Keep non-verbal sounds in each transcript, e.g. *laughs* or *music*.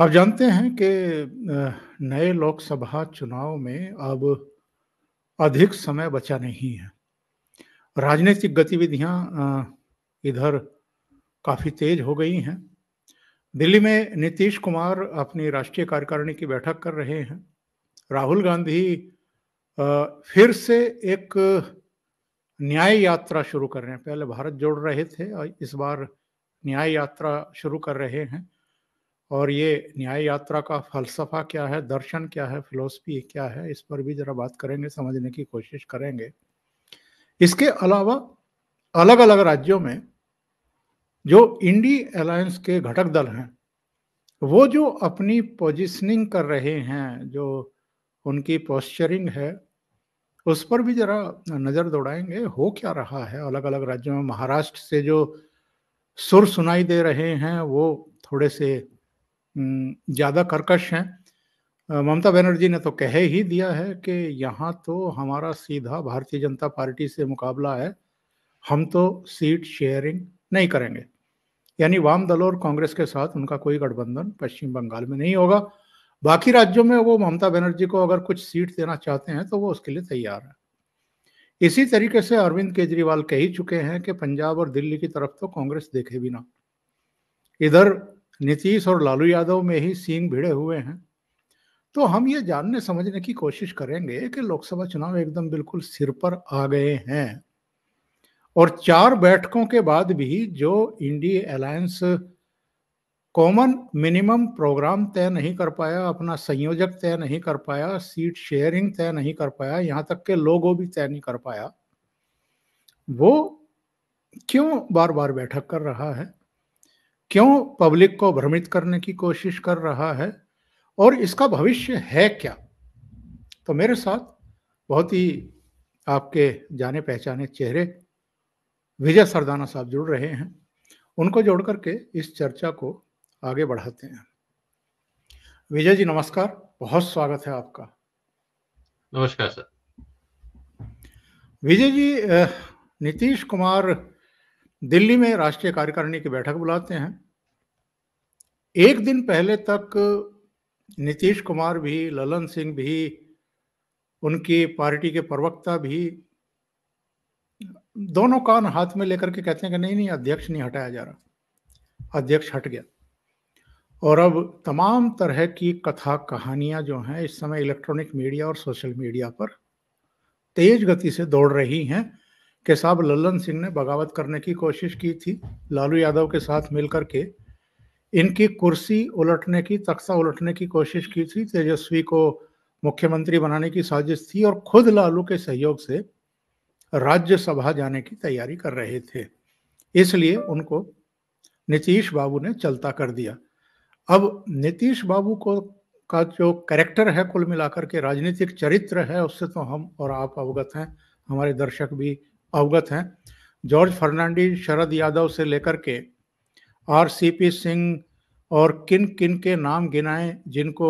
आप जानते हैं कि नए लोकसभा चुनाव में अब अधिक समय बचा नहीं है राजनीतिक गतिविधियां इधर काफ़ी तेज हो गई हैं दिल्ली में नीतीश कुमार अपनी राष्ट्रीय कार्यकारिणी की बैठक कर रहे हैं राहुल गांधी फिर से एक न्याय यात्रा शुरू कर रहे हैं पहले भारत जोड़ रहे थे और इस बार न्याय यात्रा शुरू कर रहे हैं और ये न्याय यात्रा का फलसफा क्या है दर्शन क्या है फिलोसफी क्या है इस पर भी जरा बात करेंगे समझने की कोशिश करेंगे इसके अलावा अलग अलग राज्यों में जो इंडी अलायंस के घटक दल हैं वो जो अपनी पोजिशनिंग कर रहे हैं जो उनकी पोस्चरिंग है उस पर भी जरा नज़र दौड़ाएंगे हो क्या रहा है अलग अलग राज्यों में महाराष्ट्र से जो सुर सुनाई दे रहे हैं वो थोड़े से हम्म, ज़्यादा कर्कश हैं ममता बनर्जी ने तो कह ही दिया है कि यहाँ तो हमारा सीधा भारतीय जनता पार्टी से मुकाबला है हम तो सीट शेयरिंग नहीं करेंगे यानी वाम दल और कांग्रेस के साथ उनका कोई गठबंधन पश्चिम बंगाल में नहीं होगा बाकी राज्यों में वो ममता बनर्जी को अगर कुछ सीट देना चाहते हैं तो वो उसके लिए तैयार है इसी तरीके से अरविंद केजरीवाल कह ही चुके हैं कि पंजाब और दिल्ली की तरफ तो कांग्रेस देखे भी ना इधर नीतीश और लालू यादव में ही सींग भिड़े हुए हैं तो हम ये जानने समझने की कोशिश करेंगे कि लोकसभा चुनाव एकदम बिल्कुल सिर पर आ गए हैं और चार बैठकों के बाद भी जो INDI alliance common minimum programme तय नहीं कर पाया अपना संयोजक तय नहीं कर पाया सीट शेयरिंग तय नहीं कर पाया यहाँ तक के लोगों भी तय नहीं कर पाया वो क्यों बार बार बैठक कर रहा है क्यों पब्लिक को भ्रमित करने की कोशिश कर रहा है और इसका भविष्य है क्या तो मेरे साथ बहुत ही आपके जाने पहचाने चेहरे विजय सरदाना साहब जुड़ रहे हैं उनको जोड़ करके इस चर्चा को आगे बढ़ाते हैं विजय जी नमस्कार बहुत स्वागत है आपका नमस्कार सर विजय जी नीतीश कुमार दिल्ली में राष्ट्रीय कार्यकारिणी की बैठक बुलाते हैं एक दिन पहले तक नीतीश कुमार भी ललन सिंह भी उनकी पार्टी के प्रवक्ता भी दोनों कान हाथ में लेकर के कहते हैं कि नहीं नहीं अध्यक्ष नहीं हटाया जा रहा अध्यक्ष हट गया और अब तमाम तरह की कथा कहानियां जो हैं इस समय इलेक्ट्रॉनिक मीडिया और सोशल मीडिया पर तेज गति से दौड़ रही हैं के साहब लल्लन सिंह ने बगावत करने की कोशिश की थी लालू यादव के साथ मिलकर के इनकी कुर्सी उलटने की तख्ता उलटने की कोशिश की थी तेजस्वी को मुख्यमंत्री बनाने की साजिश थी और खुद लालू के सहयोग से राज्यसभा जाने की तैयारी कर रहे थे इसलिए उनको नीतीश बाबू ने चलता कर दिया अब नीतीश बाबू को का जो कैरेक्टर है कुल मिलाकर के राजनीतिक चरित्र है उससे तो हम और आप अवगत हैं हमारे दर्शक भी अवगत हैं जॉर्ज फर्नांडीज शरद यादव से लेकर के आर सी पी सिंह और किन किन के नाम गिनाए जिनको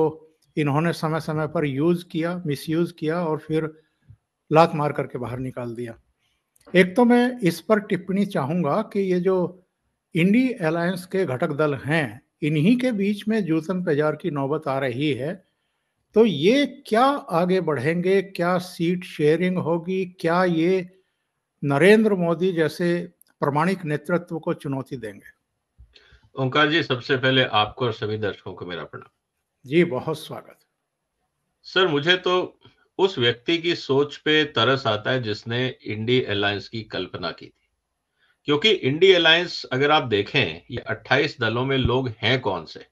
इन्होंने समय समय पर यूज़ किया मिस यूज़ किया और फिर लात मार करके बाहर निकाल दिया एक तो मैं इस पर टिप्पणी चाहूँगा कि ये जो इंडी अलायंस के घटक दल हैं इन्हीं के बीच में जूतन पेजार की नौबत आ रही है तो ये क्या आगे बढ़ेंगे क्या सीट शेयरिंग होगी क्या ये नरेंद्र मोदी जैसे प्रमाणिक नेतृत्व को चुनौती देंगे ओंकार जी सबसे पहले आपको और सभी दर्शकों को मेरा प्रणाम जी बहुत स्वागत सर मुझे तो उस व्यक्ति की सोच पे तरस आता है जिसने इंडी अलायंस की कल्पना की थी क्योंकि इंडी अलायंस अगर आप देखें ये 28 दलों में लोग हैं कौन से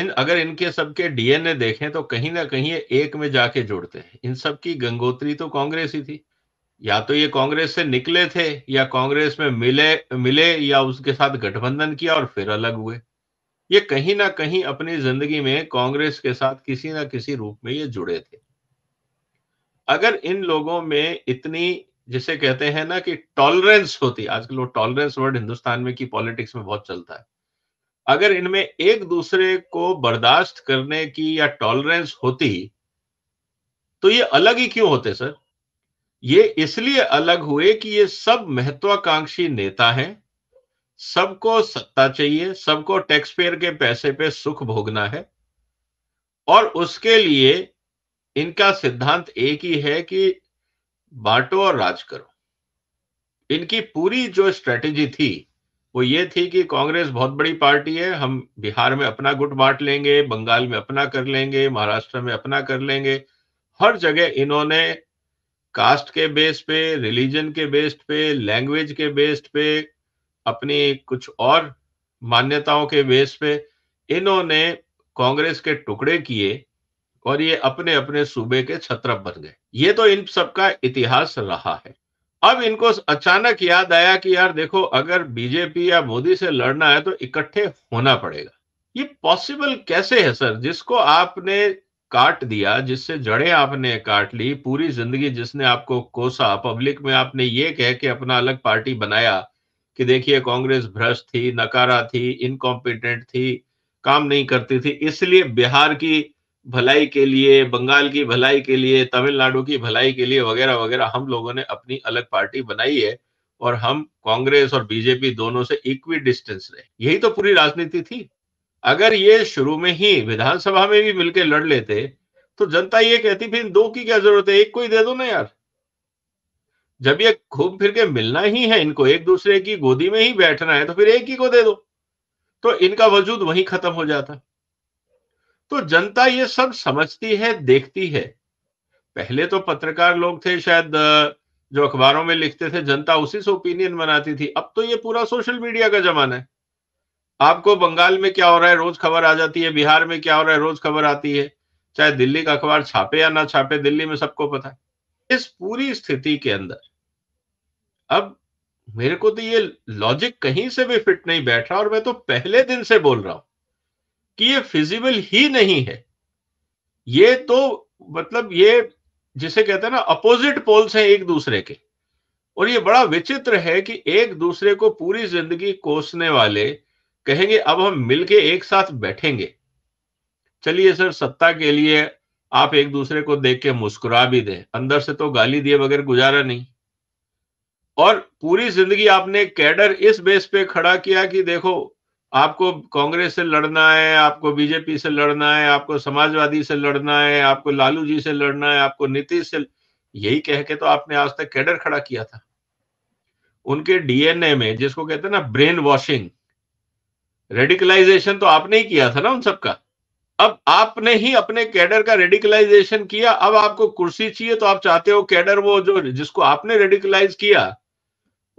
इन अगर इनके सबके डीएनए देखें तो कहीं ना कहीं ये एक में जाके जुड़ते हैं इन सबकी गंगोत्री तो कांग्रेस ही थी या तो ये कांग्रेस से निकले थे या कांग्रेस में मिले मिले या उसके साथ गठबंधन किया और फिर अलग हुए ये कहीं ना कहीं अपनी जिंदगी में कांग्रेस के साथ किसी ना किसी रूप में ये जुड़े थे अगर इन लोगों में इतनी जिसे कहते हैं ना कि टॉलरेंस होती आजकल वो टॉलरेंस वर्ड हिंदुस्तान में की पॉलिटिक्स में बहुत चलता है अगर इनमें एक दूसरे को बर्दाश्त करने की या टॉलरेंस होती तो ये अलग ही क्यों होते सर ये इसलिए अलग हुए कि ये सब महत्वाकांक्षी नेता हैं सबको सत्ता चाहिए सबको टैक्स पेयर के पैसे पे सुख भोगना है और उसके लिए इनका सिद्धांत एक ही है कि बांटो और राज करो इनकी पूरी जो स्ट्रेटेजी थी वो ये थी कि कांग्रेस बहुत बड़ी पार्टी है हम बिहार में अपना गुट बांट लेंगे बंगाल में अपना कर लेंगे महाराष्ट्र में अपना कर लेंगे हर जगह इन्होंने कास्ट के बेस पे रिलीजन के बेस्ड पे लैंग्वेज के बेस्ड पे अपनी कुछ और मान्यताओं के बेस पे इन्होंने कांग्रेस के टुकड़े किए और ये अपने अपने सूबे के छत्रप बन गए ये तो इन सबका इतिहास रहा है अब इनको अचानक याद आया कि यार देखो अगर बीजेपी या मोदी से लड़ना है तो इकट्ठे होना पड़ेगा ये पॉसिबल कैसे है सर जिसको आपने काट दिया जिससे जड़े आपने काट ली पूरी जिंदगी जिसने आपको कोसा पब्लिक में आपने ये कह के अपना अलग पार्टी बनाया कि देखिए कांग्रेस भ्रष्ट थी नकारा थी इनकॉम्पिटेंट थी काम नहीं करती थी इसलिए बिहार की भलाई के लिए बंगाल की भलाई के लिए तमिलनाडु की भलाई के लिए वगैरह वगैरह हम लोगों ने अपनी अलग पार्टी बनाई है और हम कांग्रेस और बीजेपी दोनों से इक्वी डिस्टेंस रहे यही तो पूरी राजनीति थी अगर ये शुरू में ही विधानसभा में भी मिलकर लड़ लेते तो जनता ये कहती फिर दो की क्या जरूरत है एक को ही दे दो ना यार जब ये घूम फिर के मिलना ही है इनको एक दूसरे की गोदी में ही बैठना है तो फिर एक ही को दे दो तो इनका वजूद वहीं खत्म हो जाता तो जनता ये सब समझती है देखती है पहले तो पत्रकार लोग थे शायद जो अखबारों में लिखते थे जनता उसी से ओपिनियन बनाती थी अब तो ये पूरा सोशल मीडिया का जमाना है आपको बंगाल में क्या हो रहा है रोज खबर आ जाती है बिहार में क्या हो रहा है रोज खबर आती है चाहे दिल्ली का अखबार छापे या ना छापे दिल्ली में सबको पता है इस पूरी स्थिति के अंदर अब मेरे को तो ये लॉजिक कहीं से भी फिट नहीं बैठ रहा और मैं तो पहले दिन से बोल रहा हूं कि ये फिजिबल ही नहीं है ये तो मतलब ये जिसे कहते हैं ना अपोजिट पोल्स हैं एक दूसरे के और ये बड़ा विचित्र है कि एक दूसरे को पूरी जिंदगी कोसने वाले कहेंगे अब हम मिलके एक साथ बैठेंगे चलिए सर सत्ता के लिए आप एक दूसरे को देख के मुस्कुरा भी दें अंदर से तो गाली दिए बगैर गुजारा नहीं और पूरी जिंदगी आपने कैडर इस बेस पे खड़ा किया कि देखो आपको कांग्रेस से लड़ना है आपको बीजेपी से लड़ना है आपको समाजवादी से लड़ना है आपको लालू जी से लड़ना है आपको नीतीश से यही कह के तो आपने आज तक कैडर खड़ा किया था उनके डीएनए में जिसको कहते हैं ना ब्रेन वॉशिंग रेडिकलाइजेशन तो आपने ही किया था ना उन सबका अब आपने ही अपने कैडर का रेडिकलाइजेशन किया अब आपको कुर्सी चाहिए तो आप चाहते हो कैडर वो जो जिसको आपने रेडिकलाइज किया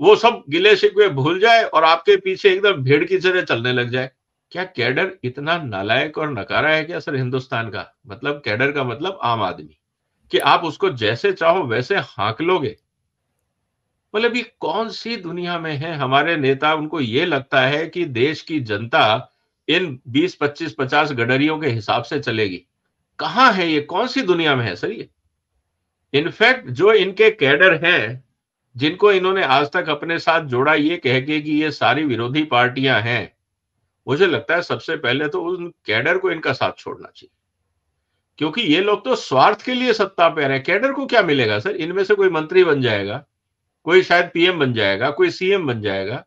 वो सब गिले शिकवे भूल जाए और आपके पीछे एकदम भेड़ की तरह चलने लग जाए क्या कैडर इतना नालायक और नकारा है क्या सर हिंदुस्तान का मतलब कैडर का मतलब आम आदमी कि आप उसको जैसे चाहो वैसे हाँक लोगे मतलब ये कौन सी दुनिया में है हमारे नेता उनको ये लगता है कि देश की जनता इन 20 25 50 गडरियों के हिसाब से चलेगी कहाँ है ये कौन सी दुनिया में है सर ये इनफैक्ट जो इनके कैडर हैं जिनको इन्होंने आज तक अपने साथ जोड़ा ये कह के कि ये सारी विरोधी पार्टियां हैं मुझे लगता है सबसे पहले तो उन कैडर को इनका साथ छोड़ना चाहिए क्योंकि ये लोग तो स्वार्थ के लिए सत्ता पे रहे कैडर को क्या मिलेगा सर इनमें से कोई मंत्री बन जाएगा कोई शायद पीएम बन जाएगा कोई सीएम बन जाएगा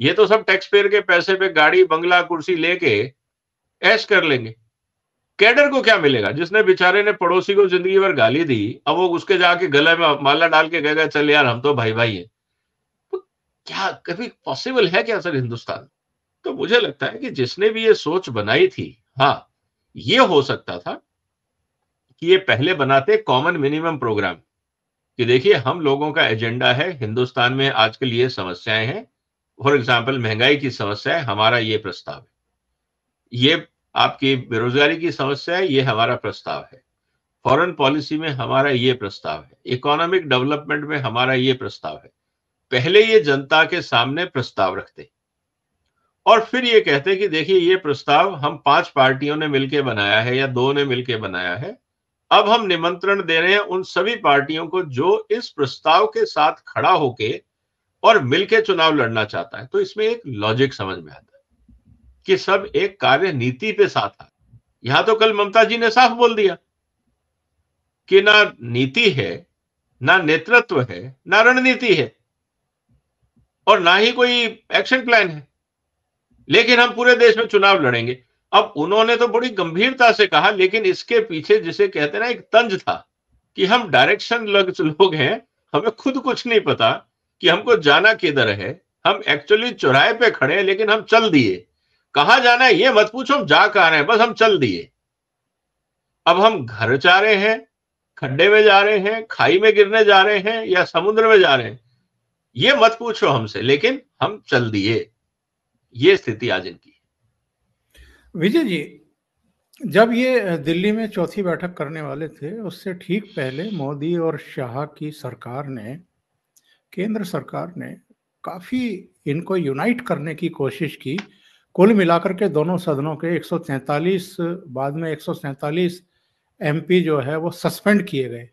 ये तो सब टैक्स पेयर के पैसे पे गाड़ी बंगला कुर्सी लेके ऐश कर लेंगे कैडर को क्या मिलेगा जिसने बेचारे ने पड़ोसी को जिंदगी भर गाली दी अब वो उसके जाके गले में माला डाल के कहेगा चल यार हम तो भाई भाई हैं तो क्या कभी पॉसिबल है क्या सर हिंदुस्तान तो मुझे लगता है कि जिसने भी ये सोच बनाई थी हाँ ये हो सकता था कि ये पहले बनाते कॉमन मिनिमम प्रोग्राम कि देखिए हम लोगों का एजेंडा है हिंदुस्तान में आजकल ये समस्याएं हैं फॉर एग्जाम्पल महंगाई की समस्या है हमारा ये प्रस्ताव है ये आपकी बेरोजगारी की समस्या है ये हमारा प्रस्ताव है फॉरेन पॉलिसी में हमारा ये प्रस्ताव है इकोनॉमिक डेवलपमेंट में हमारा ये प्रस्ताव है पहले ये जनता के सामने प्रस्ताव रखते और फिर ये कहते कि देखिए ये प्रस्ताव हम पांच पार्टियों ने मिलकर बनाया है या दो ने मिलकर बनाया है अब हम निमंत्रण दे रहे हैं उन सभी पार्टियों को जो इस प्रस्ताव के साथ खड़ा होके और मिलके चुनाव लड़ना चाहता है तो इसमें एक लॉजिक समझ में आता है कि सब एक कार्य नीति पे साथ आ यहां तो कल ममता जी ने साफ बोल दिया कि ना नीति है ना नेतृत्व है ना रणनीति है और ना ही कोई एक्शन प्लान है लेकिन हम पूरे देश में चुनाव लड़ेंगे अब उन्होंने तो बड़ी गंभीरता से कहा लेकिन इसके पीछे जिसे कहते ना एक तंज था कि हम डायरेक्शन लोग हैं हमें खुद कुछ नहीं पता कि हमको जाना किधर है हम एक्चुअली चौराहे पे खड़े हैं लेकिन हम चल दिए कहा जाना है ये मत पूछो हम जा कहा रहे हैं बस हम चल दिए अब हम घर जा रहे हैं खड्डे में जा रहे हैं खाई में गिरने जा रहे हैं या समुद्र में जा रहे हैं ये मत पूछो हमसे लेकिन हम चल दिए ये स्थिति आज इनकी विजय जी जब ये दिल्ली में चौथी बैठक करने वाले थे उससे ठीक पहले मोदी और शाह की सरकार ने केंद्र सरकार ने काफ़ी इनको यूनाइट करने की कोशिश की कुल मिलाकर के दोनों सदनों के 143 बाद में 147 एमपी जो है वो सस्पेंड किए गए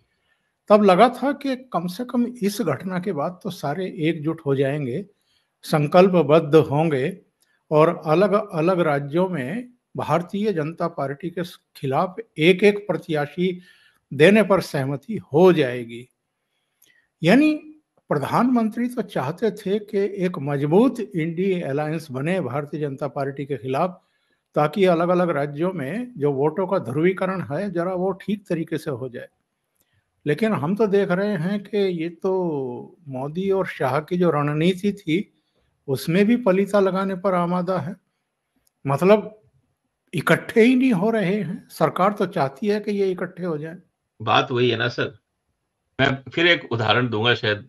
तब लगा था कि कम से कम इस घटना के बाद तो सारे एकजुट हो जाएंगे संकल्पबद्ध होंगे और अलग अलग राज्यों में भारतीय जनता पार्टी के खिलाफ एक एक प्रत्याशी देने पर सहमति हो जाएगी यानी प्रधानमंत्री तो चाहते थे कि एक मजबूत इंडी अलायंस बने भारतीय जनता पार्टी के खिलाफ ताकि अलग अलग राज्यों में जो वोटों का ध्रुवीकरण है जरा वो ठीक तरीके से हो जाए लेकिन हम तो देख रहे हैं कि ये तो मोदी और शाह की जो रणनीति थी उसमें भी पलीता लगाने पर आमादा है मतलब इकट्ठे ही नहीं हो रहे हैं सरकार तो चाहती है कि ये इकट्ठे हो जाए बात वही है ना सर मैं फिर एक उदाहरण दूंगा शायद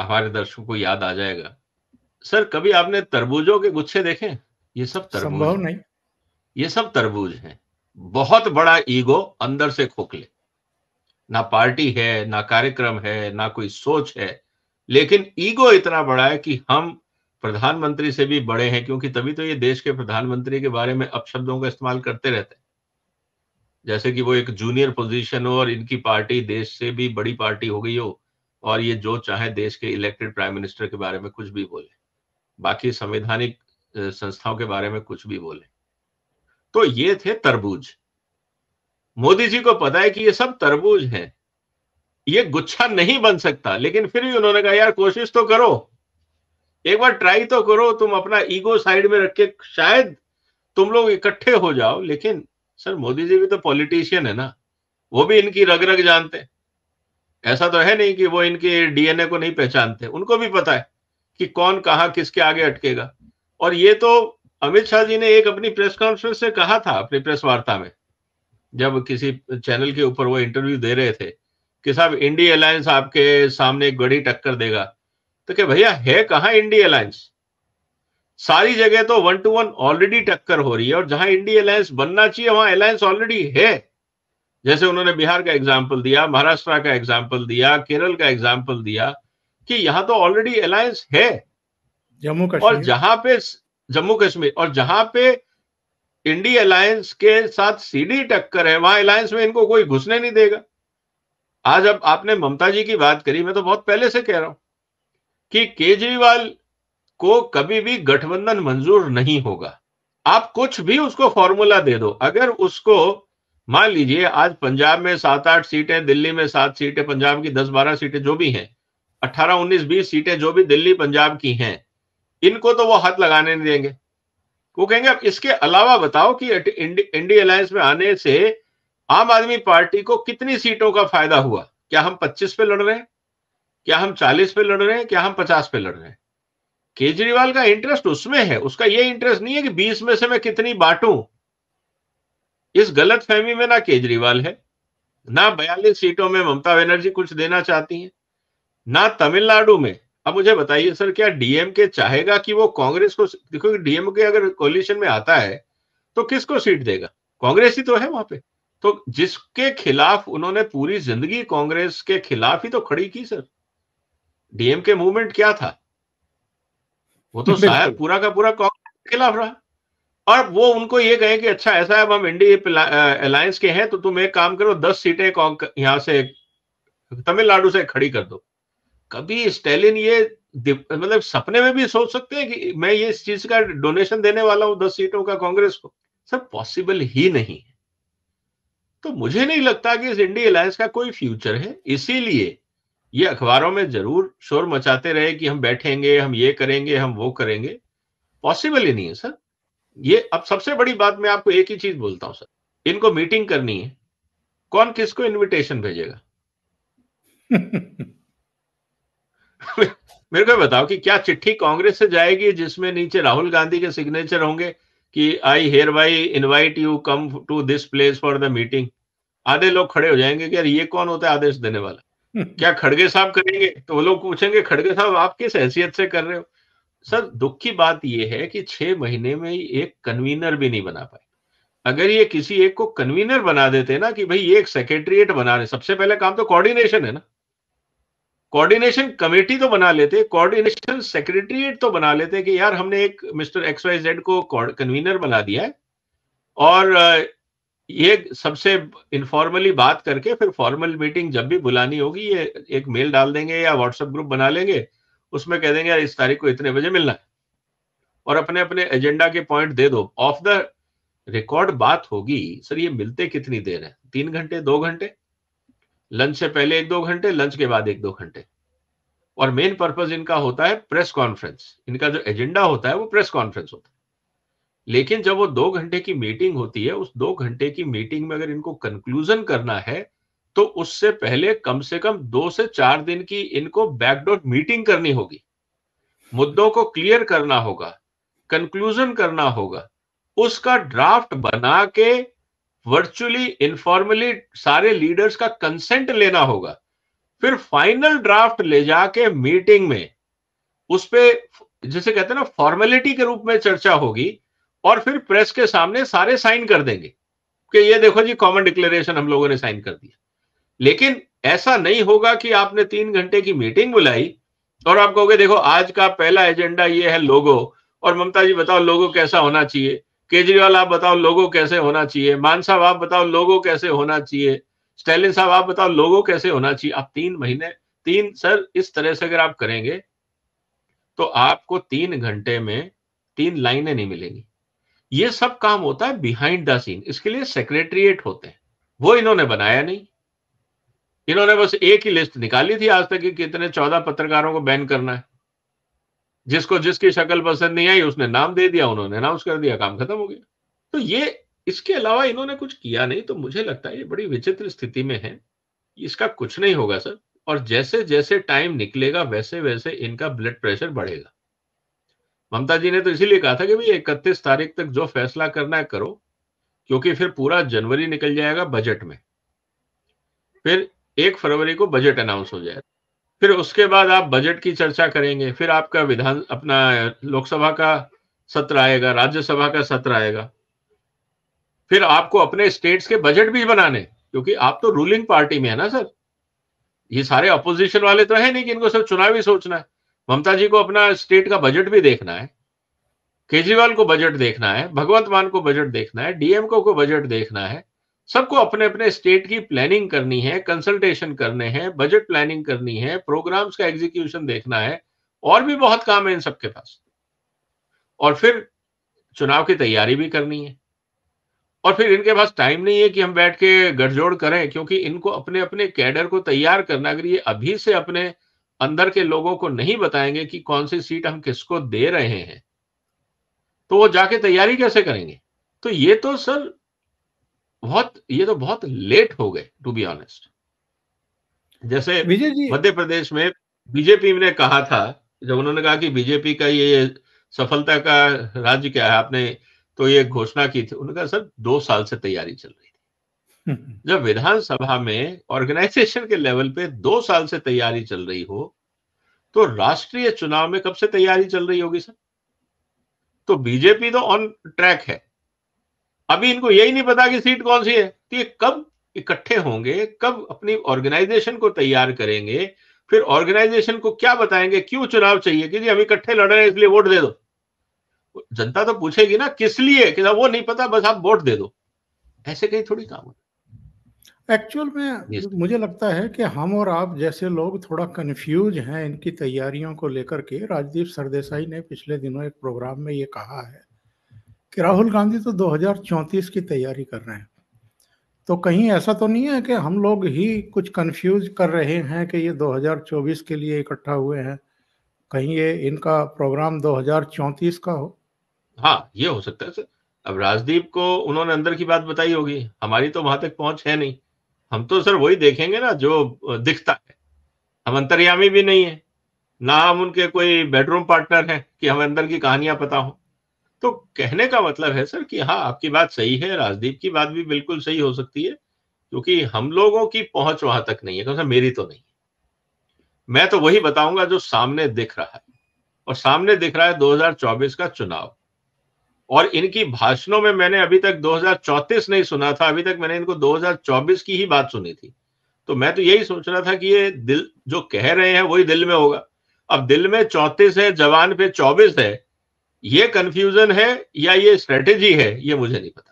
हमारे दर्शकों को याद आ जाएगा सर कभी आपने तरबूजों के गुच्छे देखे ये सब तरबूज संभव नहीं ये सब तरबूज है बहुत बड़ा ईगो अंदर से खोखले ना पार्टी है ना कार्यक्रम है ना कोई सोच है लेकिन ईगो इतना बड़ा है कि हम प्रधानमंत्री से भी बड़े हैं क्योंकि तभी तो ये देश के प्रधानमंत्री के बारे में अपशब्दों का इस्तेमाल करते रहते हैं जैसे कि वो एक जूनियर पोजीशन हो और इनकी पार्टी देश से भी बड़ी पार्टी हो गई हो और ये जो चाहे देश के इलेक्टेड प्राइम मिनिस्टर के बारे में कुछ भी बोले बाकी संवैधानिक संस्थाओं के बारे में कुछ भी बोले तो ये थे तरबूज मोदी जी को पता है कि ये सब तरबूज हैं ये गुच्छा नहीं बन सकता लेकिन फिर भी उन्होंने कहा यार कोशिश तो करो एक बार ट्राई तो करो तुम अपना ईगो साइड में रख के शायद तुम लोग इकट्ठे हो जाओ लेकिन सर मोदी जी भी तो पॉलिटिशियन है ना वो भी इनकी रग रग जानते ऐसा तो है नहीं कि वो इनके डीएनए को नहीं पहचानते उनको भी पता है कि कौन कहा किसके आगे अटकेगा और ये तो अमित शाह जी ने एक अपनी प्रेस कॉन्फ्रेंस से कहा था अपनी प्रेस वार्ता में जब किसी चैनल के ऊपर वो इंटरव्यू दे रहे थे कि साहब इंडिया अलायंस आपके सामने एक बड़ी टक्कर देगा तो क्या भैया है कहा इंडी अलायंस सारी जगह तो वन टू वन ऑलरेडी टक्कर हो रही है और जहां इंडी अलायंस बनना चाहिए वहां अलायंस ऑलरेडी है जैसे उन्होंने बिहार का एग्जाम्पल दिया महाराष्ट्र का एग्जाम्पल दिया केरल का एग्जाम्पल दिया कि यहां तो ऑलरेडी अलायंस है जम्मू कश्मीर और जहां पे जम्मू कश्मीर और जहां पे इंडी अलायंस के साथ सीधी टक्कर है वहां अलायंस में इनको कोई घुसने नहीं देगा आज अब आपने ममता जी की बात करी मैं तो बहुत पहले से कह रहा हूं कि केजरीवाल को कभी भी गठबंधन मंजूर नहीं होगा आप कुछ भी उसको फॉर्मूला दे दो अगर उसको मान लीजिए आज पंजाब में सात आठ सीटें दिल्ली में सात सीटें पंजाब की दस बारह सीटें जो भी हैं अठारह उन्नीस बीस सीटें जो भी दिल्ली पंजाब की हैं इनको तो वो हाथ लगाने नहीं देंगे वो कहेंगे अब इसके अलावा बताओ कि इंडी अलायंस में आने से आम आदमी पार्टी को कितनी सीटों का फायदा हुआ क्या हम 25 पे लड़ रहे हैं क्या हम चालीस पे लड़ रहे हैं क्या हम पचास पे लड़ रहे हैं केजरीवाल का इंटरेस्ट उसमें है उसका ये इंटरेस्ट नहीं है कि बीस में से मैं कितनी बांटू इस गलत फहमी में ना केजरीवाल है ना बयालीस सीटों में ममता बनर्जी कुछ देना चाहती है ना तमिलनाडु में अब मुझे बताइए सर क्या डीएम के चाहेगा कि वो कांग्रेस को देखो डीएम के अगर कोलिशन में आता है तो किसको सीट देगा कांग्रेस ही तो है वहां पे तो जिसके खिलाफ उन्होंने पूरी जिंदगी कांग्रेस के खिलाफ ही तो खड़ी की सर डीएमके मूवमेंट क्या था वो तो शायद पूरा का पूरा कांग्रेस के खिलाफ रहा और वो उनको ये कहे कि अच्छा ऐसा है हम इंडिया अलायंस के हैं तो तुम एक काम करो दस सीटें यहां से तमिलनाडु से खड़ी कर दो कभी स्टेलिन ये मतलब सपने में भी सोच सकते हैं कि मैं ये इस चीज का डोनेशन देने वाला हूं दस सीटों का कांग्रेस को सर पॉसिबल ही नहीं तो मुझे नहीं लगता कि इस इंडिया अलायंस का कोई फ्यूचर है इसीलिए ये अखबारों में जरूर शोर मचाते रहे कि हम बैठेंगे हम ये करेंगे हम वो करेंगे पॉसिबल ही नहीं है सर ये अब सबसे बड़ी बात मैं आपको एक ही चीज बोलता हूं सर इनको मीटिंग करनी है कौन किसको इनविटेशन भेजेगा *laughs* मेरे को बताओ कि क्या चिट्ठी कांग्रेस से जाएगी जिसमें नीचे राहुल गांधी के सिग्नेचर होंगे कि I hereby invite you come to this place for the meeting आधे लोग खड़े हो जाएंगे कि यार ये कौन होता है आदेश देने वाला *laughs* क्या खड़गे साहब करेंगे तो वो लोग पूछेंगे खड़गे साहब आप किस हैसियत से कर रहे हो सर दुख की बात यह है कि छह महीने में एक कन्वीनर भी नहीं बना पाए अगर ये किसी एक को कन्वीनर बना देते ना कि भाई एक सेक्रेटरिएट बना रहे सबसे पहले काम तो कोऑर्डिनेशन है ना कोऑर्डिनेशन कमेटी तो बना लेते कोऑर्डिनेशन सेक्रेटरिएट तो बना लेते कि यार हमने एक मिस्टर एक्स वाई जेड को कन्वीनर बना दिया है और ये सबसे इनफॉर्मली बात करके फिर फॉर्मल मीटिंग जब भी बुलानी होगी ये एक मेल डाल देंगे या व्हाट्सएप ग्रुप बना लेंगे उसमें कह देंगे यार इस तारीख को इतने बजे मिलना है और अपने अपने एजेंडा के पॉइंट दे दो ऑफ द रिकॉर्ड बात होगी सर ये मिलते कितनी देर है तीन घंटे दो घंटे लंच से पहले एक दो घंटे लंच के बाद एक दो घंटे और मेन पर्पज इनका होता है प्रेस कॉन्फ्रेंस इनका जो एजेंडा होता है वो प्रेस कॉन्फ्रेंस होता है लेकिन जब वो दो घंटे की मीटिंग होती है उस दो घंटे की मीटिंग में अगर इनको कंक्लूजन करना है तो उससे पहले कम से कम दो से चार दिन की इनको बैकडोर मीटिंग करनी होगी मुद्दों को क्लियर करना होगा कंक्लूजन करना होगा उसका ड्राफ्ट बना के वर्चुअली इनफॉर्मली सारे लीडर्स का कंसेंट लेना होगा फिर फाइनल ड्राफ्ट ले जाके मीटिंग में उस पर जिसे कहते हैं ना फॉर्मेलिटी के रूप में चर्चा होगी और फिर प्रेस के सामने सारे साइन कर देंगे कि ये देखो जी कॉमन डिक्लेरेशन हम लोगों ने साइन कर दिया लेकिन ऐसा नहीं होगा कि आपने तीन घंटे की मीटिंग बुलाई और आप कहोगे देखो आज का पहला एजेंडा ये है लोगो और ममता जी बताओ लोगो कैसा होना चाहिए केजरीवाल आप बताओ लोगो कैसे होना चाहिए मान साहब आप बताओ लोगो कैसे होना चाहिए स्टैलिन साहब आप बताओ लोगो कैसे होना चाहिए आप तीन महीने तीन सर इस तरह से अगर आप करेंगे तो आपको तीन घंटे में तीन लाइनें नहीं मिलेंगी ये सब काम होता है बिहाइंड द सीन इसके लिए सेक्रेटरिएट होते हैं वो इन्होंने बनाया नहीं इन्होंने बस एक ही लिस्ट निकाली थी आज तक कि कितने चौदह पत्रकारों को बैन करना है जिसको जिसकी शक्ल पसंद नहीं आई उसने नाम दे दिया उन्होंने अनाउंस कर दिया काम खत्म हो गया तो ये इसके अलावा इन्होंने कुछ किया नहीं तो मुझे लगता है ये बड़ी विचित्र स्थिति में है इसका कुछ नहीं होगा सर और जैसे जैसे टाइम निकलेगा वैसे वैसे इनका ब्लड प्रेशर बढ़ेगा ममता जी ने तो इसीलिए कहा था कि भाई इकतीस तारीख तक जो फैसला करना है करो क्योंकि फिर पूरा जनवरी निकल जाएगा बजट में फिर एक फरवरी को बजट अनाउंस हो जाएगा फिर उसके बाद आप बजट की चर्चा करेंगे फिर आपका विधान अपना लोकसभा का सत्र आएगा राज्यसभा का सत्र आएगा फिर आपको अपने स्टेट्स के बजट भी बनाने क्योंकि आप तो रूलिंग पार्टी में है ना सर ये सारे अपोजिशन वाले तो है नहीं कि इनको सब चुनावी सोचना है ममता जी को अपना स्टेट का बजट भी देखना है केजरीवाल को बजट देखना है भगवंत मान को बजट देखना है डीएम को बजट देखना है सबको अपने अपने स्टेट की प्लानिंग करनी है कंसल्टेशन करने हैं बजट प्लानिंग करनी है प्रोग्राम्स का एग्जीक्यूशन देखना है और भी बहुत काम है इन सबके पास और फिर चुनाव की तैयारी भी करनी है और फिर इनके पास टाइम नहीं है कि हम बैठ के गठजोड़ करें क्योंकि इनको अपने अपने कैडर को तैयार करना अगर ये अभी से अपने अंदर के लोगों को नहीं बताएंगे कि कौन सी सीट हम किसको दे रहे हैं तो वो जाके तैयारी कैसे करेंगे तो ये तो सर बहुत ये तो बहुत लेट हो गए टू बी ऑनेस्ट जैसे मध्य प्रदेश में बीजेपी ने कहा था जब उन्होंने कहा कि बीजेपी का ये सफलता का राज्य क्या है आपने तो ये घोषणा की थी उन्होंने कहा सर दो साल से तैयारी चल रही हम्म। जब विधानसभा में ऑर्गेनाइजेशन के लेवल पे दो साल से तैयारी चल रही हो तो राष्ट्रीय चुनाव में कब से तैयारी चल रही होगी सर तो बीजेपी तो ऑन ट्रैक है अभी इनको यही नहीं पता कि सीट कौन सी है कि तो ये कब इकट्ठे होंगे कब अपनी ऑर्गेनाइजेशन को तैयार करेंगे फिर ऑर्गेनाइजेशन को क्या बताएंगे क्यों चुनाव चाहिए कि जी हम इकट्ठे लड़ रहे हैं इसलिए वोट दे दो जनता तो पूछेगी ना किस लिए कि वो नहीं पता बस आप वोट दे दो ऐसे कहीं थोड़ी काम होता एक्चुअल में मुझे लगता है कि हम और आप जैसे लोग थोड़ा कंफ्यूज हैं इनकी तैयारियों को लेकर के राजदीप सरदेसाई ने पिछले दिनों एक प्रोग्राम में ये कहा है कि राहुल गांधी तो 2034 की तैयारी कर रहे हैं तो कहीं ऐसा तो नहीं है कि हम लोग ही कुछ कंफ्यूज कर रहे हैं कि ये 2024 के लिए इकट्ठा हुए हैं कहीं ये इनका प्रोग्राम 2034 का हो हाँ ये हो सकता है सर अब राजदीप को उन्होंने अंदर की बात बताई होगी हमारी तो वहां तक पहुंच है नहीं हम तो सर वही देखेंगे ना जो दिखता है हम अंतर्यामी भी नहीं है ना हम उनके कोई बेडरूम पार्टनर हैं कि हमें अंदर की कहानियां पता हो तो कहने का मतलब है सर कि हाँ आपकी बात सही है राजदीप की बात भी बिल्कुल सही हो सकती है क्योंकि हम लोगों की पहुंच वहां तक नहीं है कम तो से मेरी तो नहीं मैं तो वही बताऊंगा जो सामने दिख रहा है और सामने दिख रहा है 2024 का चुनाव और इनकी भाषणों में मैंने अभी तक 2034 नहीं सुना था अभी तक मैंने इनको 2024 की ही बात सुनी थी तो मैं तो यही सोच रहा था कि ये दिल जो कह रहे हैं वही दिल में होगा अब दिल में चौतीस है जवान पे चौबीस है ये कंफ्यूजन है या ये स्ट्रेटेजी है ये मुझे नहीं पता